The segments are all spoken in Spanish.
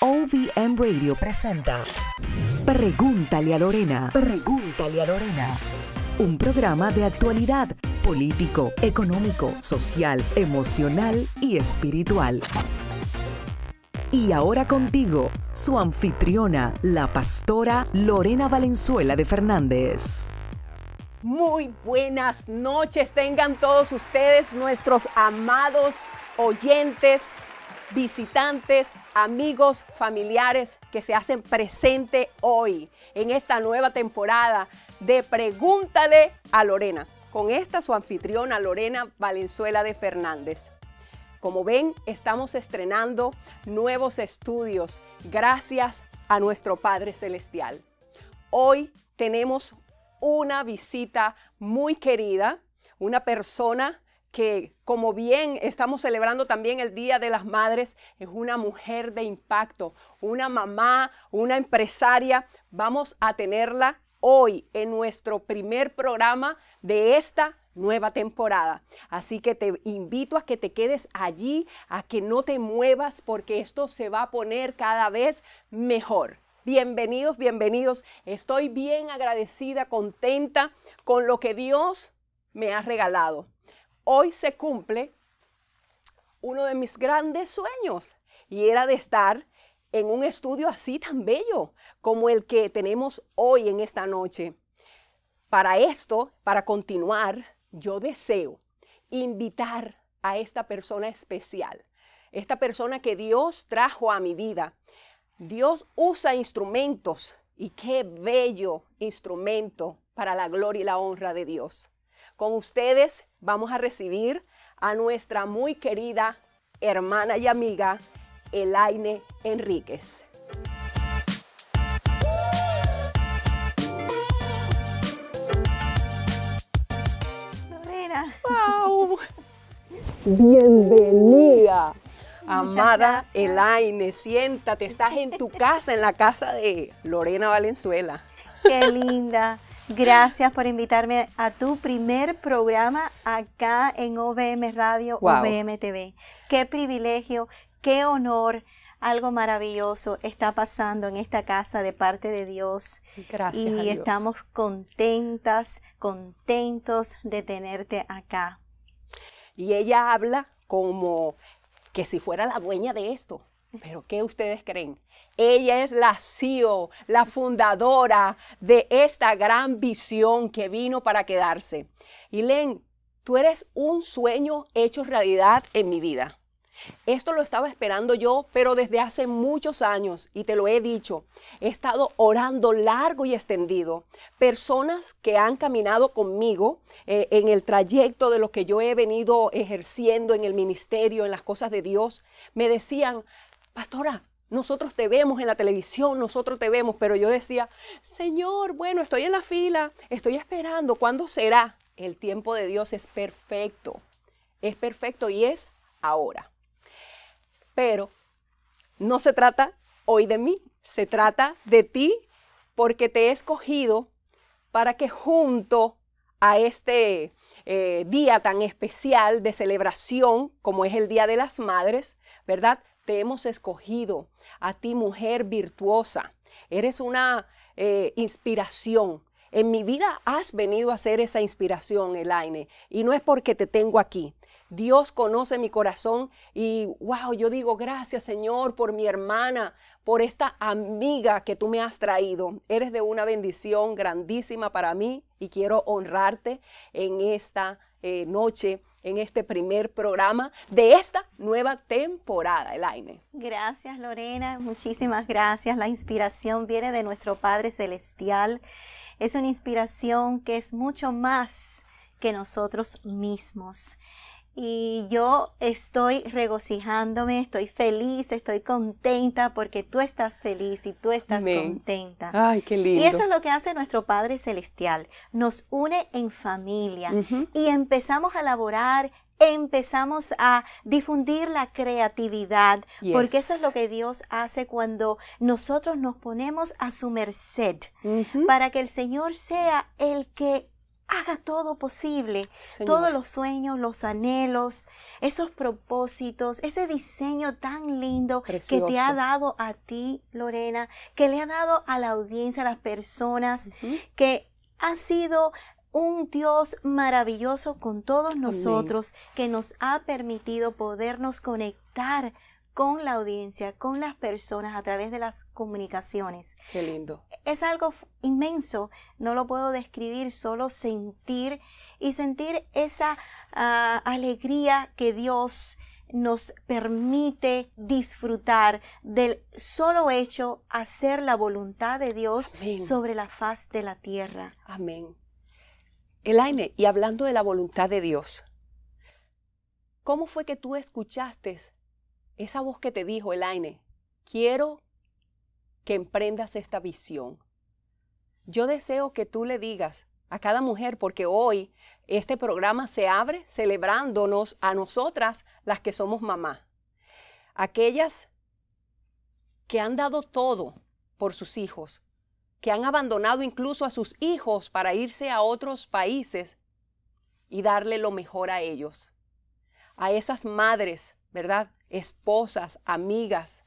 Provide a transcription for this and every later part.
OVM Radio presenta Pregúntale a Lorena. Pregúntale a Lorena. Un programa de actualidad político, económico, social, emocional y espiritual. Y ahora contigo, su anfitriona, la pastora Lorena Valenzuela de Fernández. Muy buenas noches, tengan todos ustedes nuestros amados oyentes visitantes, amigos, familiares que se hacen presente hoy en esta nueva temporada de Pregúntale a Lorena, con esta su anfitriona Lorena Valenzuela de Fernández. Como ven, estamos estrenando nuevos estudios gracias a nuestro Padre Celestial. Hoy tenemos una visita muy querida, una persona que como bien estamos celebrando también el Día de las Madres, es una mujer de impacto, una mamá, una empresaria. Vamos a tenerla hoy en nuestro primer programa de esta nueva temporada. Así que te invito a que te quedes allí, a que no te muevas porque esto se va a poner cada vez mejor. Bienvenidos, bienvenidos. Estoy bien agradecida, contenta con lo que Dios me ha regalado hoy se cumple uno de mis grandes sueños y era de estar en un estudio así tan bello como el que tenemos hoy en esta noche. Para esto, para continuar, yo deseo invitar a esta persona especial, esta persona que Dios trajo a mi vida. Dios usa instrumentos y qué bello instrumento para la gloria y la honra de Dios. Con ustedes, vamos a recibir a nuestra muy querida hermana y amiga Elaine Enríquez. Lorena. ¡Wow! Bienvenida. Amada Elaine, siéntate, estás en tu casa, en la casa de Lorena Valenzuela. Qué linda. Gracias por invitarme a tu primer programa acá en OBM Radio, TV. Qué privilegio, qué honor. Algo maravilloso está pasando en esta casa de parte de Dios. Gracias. Y estamos contentas, contentos de tenerte acá. Y ella habla como que si fuera la dueña de esto. Pero ¿qué ustedes creen? Ella es la CEO, la fundadora de esta gran visión que vino para quedarse. Y Len, tú eres un sueño hecho realidad en mi vida. Esto lo estaba esperando yo, pero desde hace muchos años, y te lo he dicho, he estado orando largo y extendido. Personas que han caminado conmigo eh, en el trayecto de lo que yo he venido ejerciendo en el ministerio, en las cosas de Dios, me decían, pastora, nosotros te vemos en la televisión, nosotros te vemos, pero yo decía, Señor, bueno, estoy en la fila, estoy esperando, ¿cuándo será? El tiempo de Dios es perfecto, es perfecto y es ahora. Pero no se trata hoy de mí, se trata de ti porque te he escogido para que junto a este eh, día tan especial de celebración como es el Día de las Madres, ¿verdad? Te hemos escogido a ti, mujer virtuosa. Eres una eh, inspiración. En mi vida has venido a ser esa inspiración, Elaine, y no es porque te tengo aquí. Dios conoce mi corazón y wow, yo digo gracias Señor por mi hermana, por esta amiga que tú me has traído. Eres de una bendición grandísima para mí y quiero honrarte en esta eh, noche en este primer programa de esta nueva temporada, Elaine. Gracias, Lorena. Muchísimas gracias. La inspiración viene de nuestro Padre Celestial. Es una inspiración que es mucho más que nosotros mismos y yo estoy regocijándome, estoy feliz, estoy contenta porque tú estás feliz y tú estás contenta. Ay, qué lindo. Y eso es lo que hace nuestro Padre Celestial. Nos une en familia y empezamos a laborar empezamos a difundir la creatividad, porque eso es lo que Dios hace cuando nosotros nos ponemos a su merced, para que el Señor sea el que haga todo posible, todos los sueños, los anhelos, esos propósitos, ese diseño tan lindo que te ha dado a ti, Lorena, que le ha dado a la audiencia, a las personas, que ha sido un Dios maravilloso con todos nosotros, que nos ha permitido podernos conectar con la audiencia, con las personas a través de las comunicaciones. Qué lindo. Es algo inmenso, no lo puedo describir, solo sentir y sentir esa ah, alegría que Dios nos permite disfrutar del solo hecho hacer la voluntad de Dios sobre la faz de la tierra. Amén. Elaine, y hablando de la voluntad de Dios, ¿cómo fue que tú escuchaste esa voz que te dijo, Elaine, quiero que emprendas esta visión. Yo deseo que tú le digas a cada mujer, porque hoy este programa se abre celebrándonos a nosotras las que somos mamá, aquellas que han dado todo por sus hijos, que han abandonado incluso a sus hijos para irse a otros países y darle lo mejor a ellos, a esas madres, ¿verdad? esposas, amigas.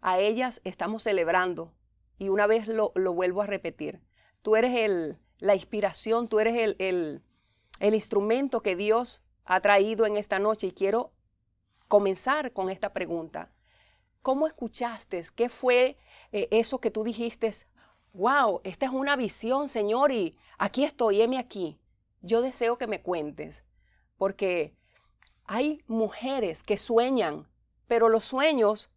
A ellas estamos celebrando. Y una vez lo, lo vuelvo a repetir. Tú eres el, la inspiración, tú eres el, el, instrumento que Dios ha traído en esta noche. Y quiero comenzar con esta pregunta. ¿Cómo escuchaste? ¿Qué fue eh, eso que tú dijiste? Wow, esta es una visión, Señor, y aquí estoy, heme aquí. Yo deseo que me cuentes, porque hay mujeres que sueñan, pero los sueños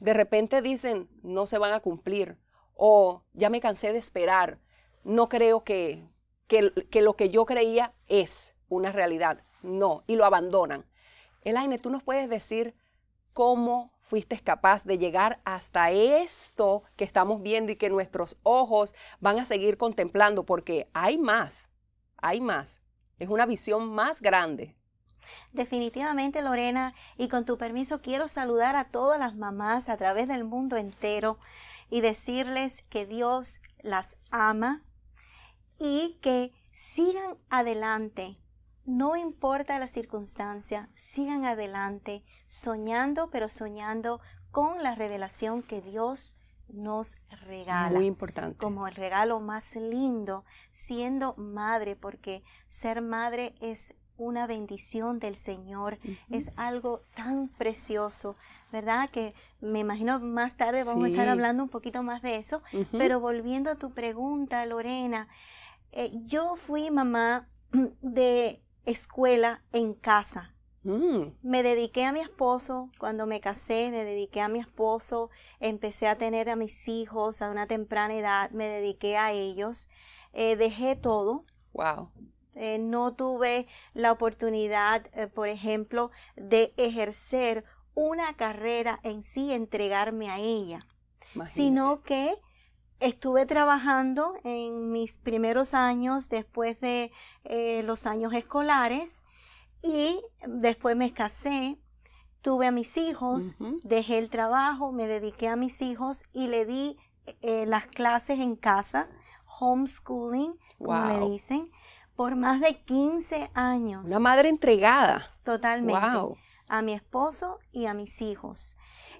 de repente dicen no se van a cumplir o ya me cansé de esperar, no creo que, que, lo que yo creía es una realidad, no, y lo abandonan. Elaine, tú nos puedes decir cómo fuiste capaz de llegar hasta esto que estamos viendo y que nuestros ojos van a seguir contemplando, porque hay más, hay más, es una visión más grande. Definitivamente, Lorena, y con tu permiso quiero saludar a todas las mamás a través del mundo entero y decirles que Dios las ama y que sigan adelante. No importa la circunstancia, sigan adelante, soñando, pero soñando con la revelación que Dios nos regala. Muy importante. Como el regalo más lindo, siendo madre, porque ser madre es una bendición del Señor. Es algo tan precioso, ¿verdad? Que me imagino más tarde vamos a estar hablando un poquito más de eso. Pero volviendo a tu pregunta, Lorena, eh, yo fui mamá de escuela en casa. Mm. Me dediqué a mi esposo, cuando me casé me dediqué a mi esposo, empecé a tener a mis hijos a una temprana edad, me dediqué a ellos, eh, dejé todo. Wow eh, no tuve la oportunidad, eh, por ejemplo, de ejercer una carrera en sí, entregarme a ella, sino que estuve trabajando en mis primeros años después de eh, los años escolares y después me casé, tuve a mis hijos, dejé el trabajo, me dediqué a mis hijos y le di las clases en casa, homeschooling, como dicen por más de 15 años. Una madre entregada. Totalmente. A mi esposo y a mis hijos.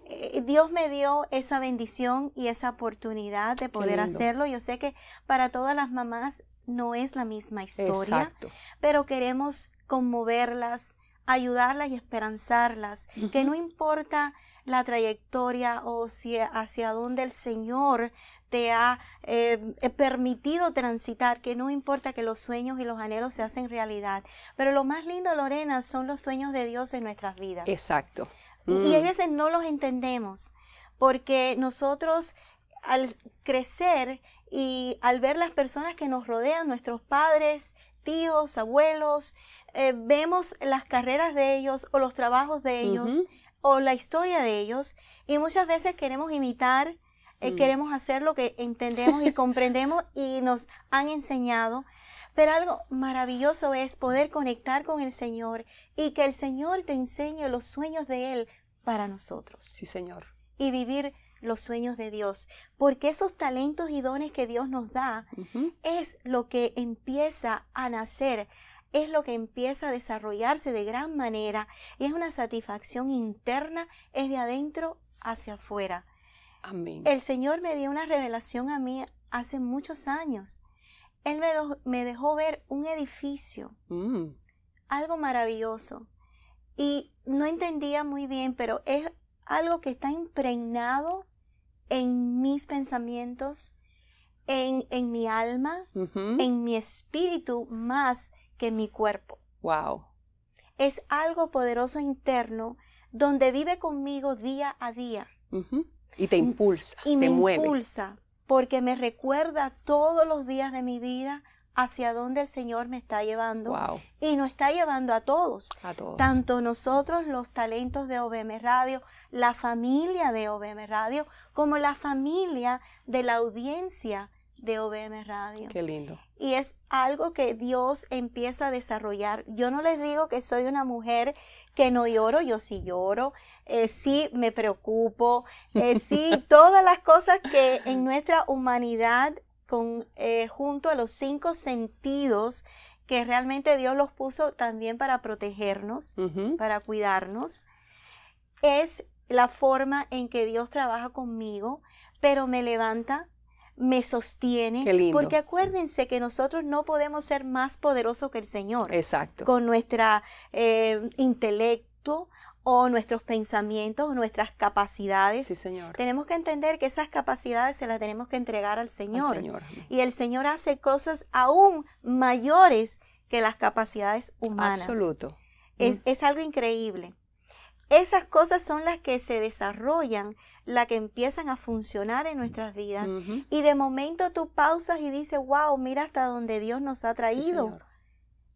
Eh, Dios me dio esa bendición y esa oportunidad de poder hacerlo. Yo sé que para todas las mamás no es la misma historia, pero queremos conmoverlas, ayudarlas y esperanzarlas, que no importa la trayectoria o si hacia dónde el Señor te ha eh, eh, permitido transitar, que no importa que los sueños y los anhelos se hacen realidad. Pero lo más lindo, Lorena, son los sueños de Dios en nuestras vidas. Exacto. Y, a mm. veces no los entendemos, porque nosotros al crecer y al ver las personas que nos rodean, nuestros padres, tíos, abuelos, eh, vemos las carreras de ellos o los trabajos de ellos o la historia de ellos y muchas veces queremos imitar, eh, mm. queremos hacer lo que entendemos y comprendemos y nos han enseñado. Pero algo maravilloso es poder conectar con el Señor y que el Señor te enseñe los sueños de Él para nosotros. Sí, Señor. Y vivir los sueños de Dios, porque esos talentos y dones que Dios nos da es lo que empieza a nacer, es lo que empieza a desarrollarse de gran manera y es una satisfacción interna, es de adentro hacia afuera. Amén. El Señor me dio una revelación a mí hace muchos años. Él me, dejó ver un edificio, mm. algo maravilloso. Y no entendía muy bien, pero es algo que está impregnado en mis pensamientos, en, mi alma, en mi espíritu, más que mi cuerpo. Wow. Es algo poderoso interno donde vive conmigo día a día. Y te mm, impulsa, y me impulsa porque me recuerda todos los días de mi vida hacia dónde el Señor me está llevando. Wow. Y nos está llevando a todos. A todos. Tanto nosotros, los talentos de OBM Radio, la familia de OBM Radio, como la familia de la audiencia de OBM Radio. Qué lindo. Y es algo que Dios empieza a desarrollar. Yo no les digo que soy una mujer que no lloro, yo sí lloro, eh, sí me preocupo, eh, sí todas las cosas que en nuestra humanidad, con, eh, junto a los cinco sentidos que realmente Dios los puso también para protegernos, para cuidarnos, es la forma en que Dios trabaja conmigo, pero me levanta me sostiene. Porque acuérdense que nosotros no podemos ser más poderosos que el Señor. Exacto. Con nuestro eh, intelecto o nuestros pensamientos o nuestras capacidades. señor. Tenemos que entender que esas capacidades se las tenemos que entregar al Señor. Y el Señor hace cosas aún mayores que las capacidades humanas. Absoluto. Es, es algo increíble. Esas cosas son las que se desarrollan, las que empiezan a funcionar en nuestras vidas. Y de momento tú pausas y dices, wow, mira hasta donde Dios nos ha traído.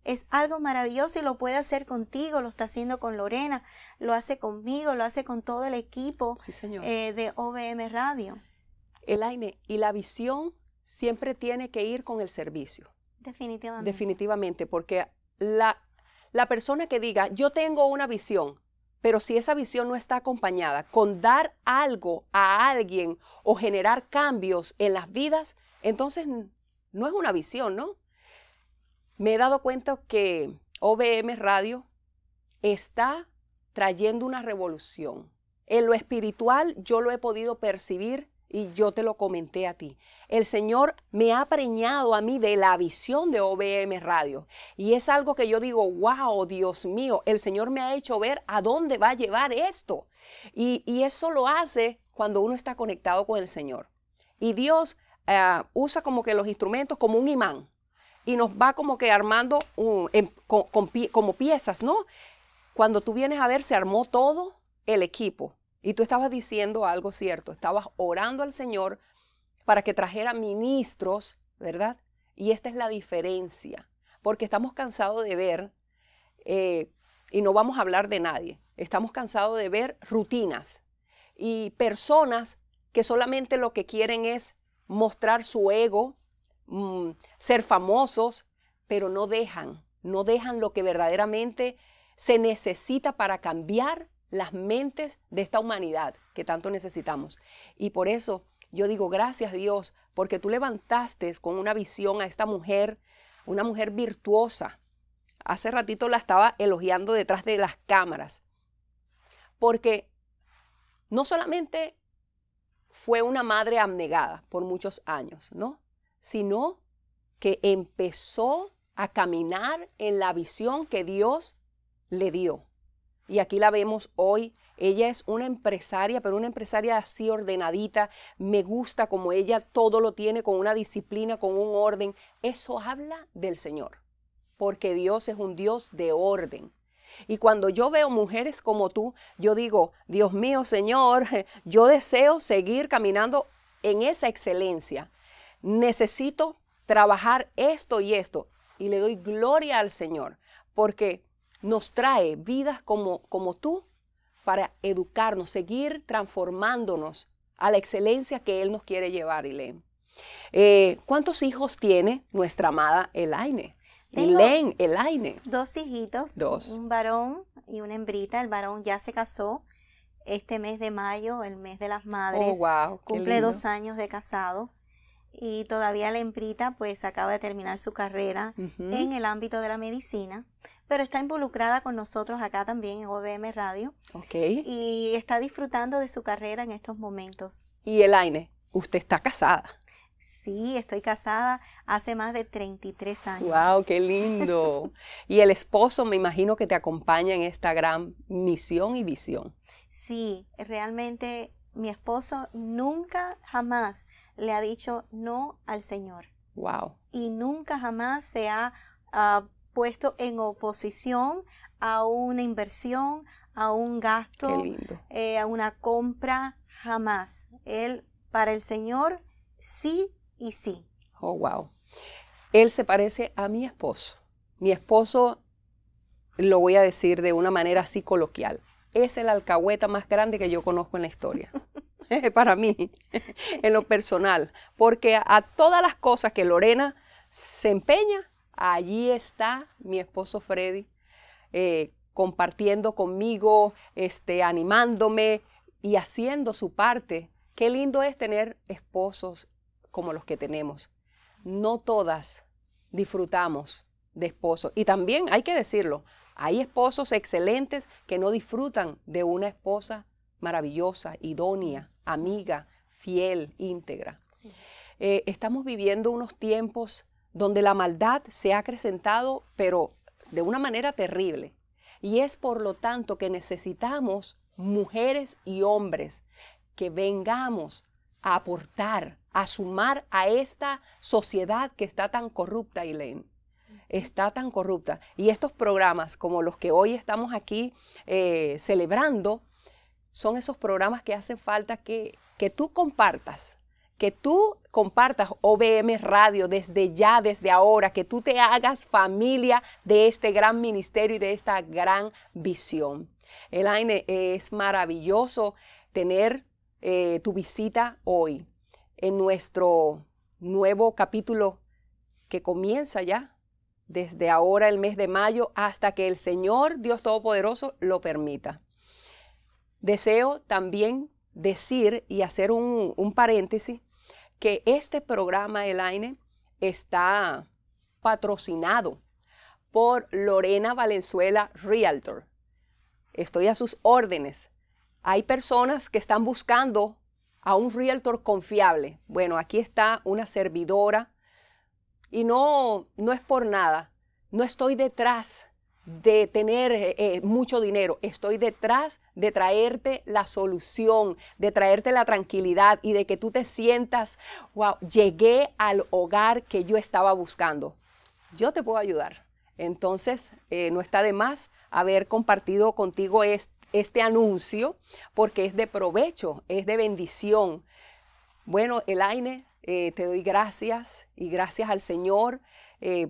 es algo maravilloso y lo puede hacer contigo, lo está haciendo con Lorena, lo hace conmigo, lo hace con todo el equipo eh, de OBM Radio. Elaine, y la visión siempre tiene que ir con el servicio. Definitivamente. Definitivamente, porque la, la persona que diga, yo tengo una visión, pero si esa visión no está acompañada con dar algo a alguien o generar cambios en las vidas, entonces no es una visión, ¿no? Me he dado cuenta que OBM Radio está trayendo una revolución. En lo espiritual yo lo he podido percibir y yo te lo comenté a ti. El Señor me ha preñado a mí de la visión de OBM Radio. Y es algo que yo digo, wow, Dios mío, el Señor me ha hecho ver a dónde va a llevar esto. Y, eso lo hace cuando uno está conectado con el Señor. Y Dios eh, usa como que los instrumentos como un imán y nos va como que armando em, como piezas, ¿no? Cuando tú vienes a ver, se armó todo el equipo y tú estabas diciendo algo cierto, estabas orando al Señor para que trajera ministros, ¿verdad? Y esta es la diferencia, porque estamos cansados de ver, eh, y no vamos a hablar de nadie, estamos cansados de ver rutinas y personas que solamente lo que quieren es mostrar su ego, mm, ser famosos, pero no dejan, no dejan lo que verdaderamente se necesita para cambiar las mentes de esta humanidad que tanto necesitamos. Y por eso yo digo gracias Dios, porque tú levantaste con una visión a esta mujer, una mujer virtuosa. Hace ratito la estaba elogiando detrás de las cámaras, porque no solamente fue una madre abnegada por muchos años, ¿no? Sino que empezó a caminar en la visión que Dios le dio y aquí la vemos hoy. Ella es una empresaria, pero una empresaria así ordenadita. Me gusta como ella todo lo tiene con una disciplina, con un orden. Eso habla del Señor, porque Dios es un Dios de orden. Y cuando yo veo mujeres como tú, yo digo, Dios mío, Señor, yo deseo seguir caminando en esa excelencia. Necesito trabajar esto y esto. Y le doy gloria al Señor, porque nos trae vidas como, como tú para educarnos, seguir transformándonos a la excelencia que Él nos quiere llevar, Ilén. Eh, ¿Cuántos hijos tiene nuestra amada Elaine? Ilén, Elaine. Dos hijitos. Dos. Un varón y una hembrita. El varón ya se casó este mes de mayo, el mes de las madres. Oh, wow, Cumple dos años de casado y todavía la emprita pues acaba de terminar su carrera en el ámbito de la medicina, pero está involucrada con nosotros acá también en OBM Radio. Ok. Y está disfrutando de su carrera en estos momentos. Y Elaine, usted está casada. Sí, estoy casada hace más de 33 años. ¡Wow, qué lindo! y el esposo me imagino que te acompaña en esta gran misión y visión. Sí, realmente mi esposo nunca, jamás le ha dicho no al Señor. Wow. Y nunca jamás se ha ah, puesto en oposición a una inversión, a un gasto, eh, a una compra, jamás. Él, para el Señor, sí y sí. Oh, wow. Él se parece a mi esposo. Mi esposo, lo voy a decir de una manera así coloquial, es el alcahueta más grande que yo conozco en la historia. para mí, en lo personal, porque a todas las cosas que Lorena se empeña, allí está mi esposo Freddy eh, compartiendo conmigo, este, animándome y haciendo su parte. Qué lindo es tener esposos como los que tenemos. No todas disfrutamos de esposos. Y también hay que decirlo, hay esposos excelentes que no disfrutan de una esposa maravillosa, idónea, amiga, fiel, íntegra. Eh, estamos viviendo unos tiempos donde la maldad se ha acrecentado, pero de una manera terrible. Y es por lo tanto que necesitamos mujeres y hombres que vengamos a aportar, a sumar a esta sociedad que está tan corrupta, Elaine. Está tan corrupta. Y estos programas como los que hoy estamos aquí eh, celebrando, son esos programas que hacen falta que, tú compartas, que tú compartas OBM Radio desde ya, desde ahora, que tú te hagas familia de este gran ministerio y de esta gran visión. Elaine, es maravilloso tener eh, tu visita hoy en nuestro nuevo capítulo que comienza ya desde ahora el mes de mayo hasta que el Señor Dios Todopoderoso lo permita. Deseo también decir y hacer un, paréntesis que este programa de ine está patrocinado por Lorena Valenzuela Realtor. Estoy a sus órdenes. Hay personas que están buscando a un realtor confiable. Bueno, aquí está una servidora y no no es por nada. No estoy detrás de tener eh, eh, mucho dinero, estoy detrás de traerte la solución, de traerte la tranquilidad y de que tú te sientas, wow, llegué al hogar que yo estaba buscando. Yo te puedo ayudar. Entonces, eh, no está de más haber compartido contigo este, anuncio porque es de provecho, es de bendición. Bueno, Elaine, te doy gracias y gracias al Señor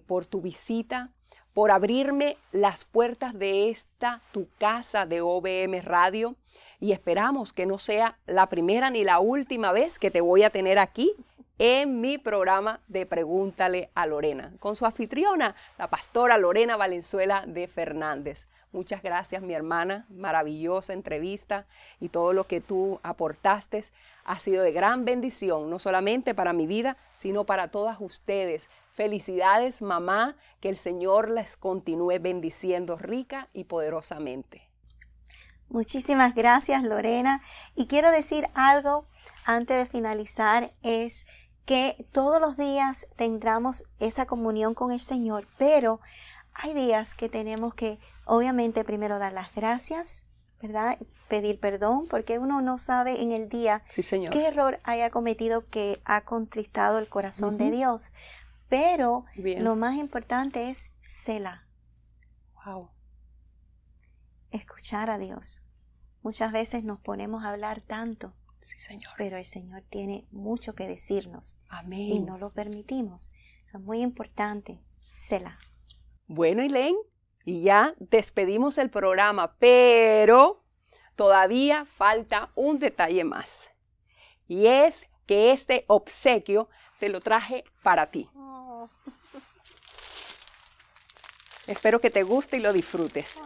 por tu visita por abrirme las puertas de esta tu casa de OBM Radio y esperamos que no sea la primera ni la última vez que te voy a tener aquí en mi programa de Pregúntale a Lorena, con su anfitriona, la pastora Lorena Valenzuela de Fernández. Muchas gracias, mi hermana, maravillosa entrevista y todo lo que tú aportaste ha sido de gran bendición, no solamente para mi vida, sino para todas ustedes. Felicidades, mamá, que el Señor les continúe bendiciendo rica y poderosamente. Muchísimas gracias, Lorena. Y quiero decir algo antes de finalizar, es que todos los días tendremos esa comunión con el Señor, pero hay días que tenemos que, obviamente, primero dar las gracias, ¿verdad? pedir perdón, porque uno no sabe en el día qué error haya cometido que ha contristado el corazón de Dios. Pero lo más importante es cela. Wow. Escuchar a Dios. Muchas veces nos ponemos a hablar tanto. Pero el Señor tiene mucho que decirnos. Y no lo permitimos. es muy importante. Cela. Bueno, Elaine, y ya despedimos el programa, pero todavía falta un detalle más. Y es que este obsequio te lo traje para ti. Oh. Espero que te guste y lo disfrutes.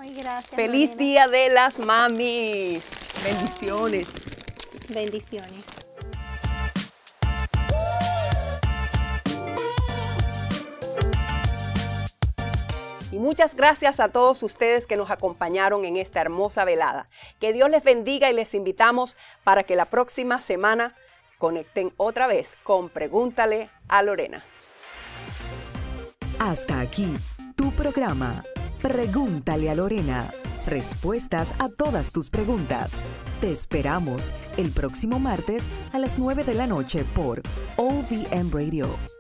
Feliz Día de las Mamis. Bendiciones. Bendiciones. Muchas gracias a todos ustedes que nos acompañaron en esta hermosa velada. Que Dios les bendiga y les invitamos para que la próxima semana conecten otra vez con Pregúntale a Lorena. Hasta aquí, tu programa. Pregúntale a Lorena. Respuestas a todas tus preguntas. Te esperamos el próximo martes a las 9 de la noche por OVM Radio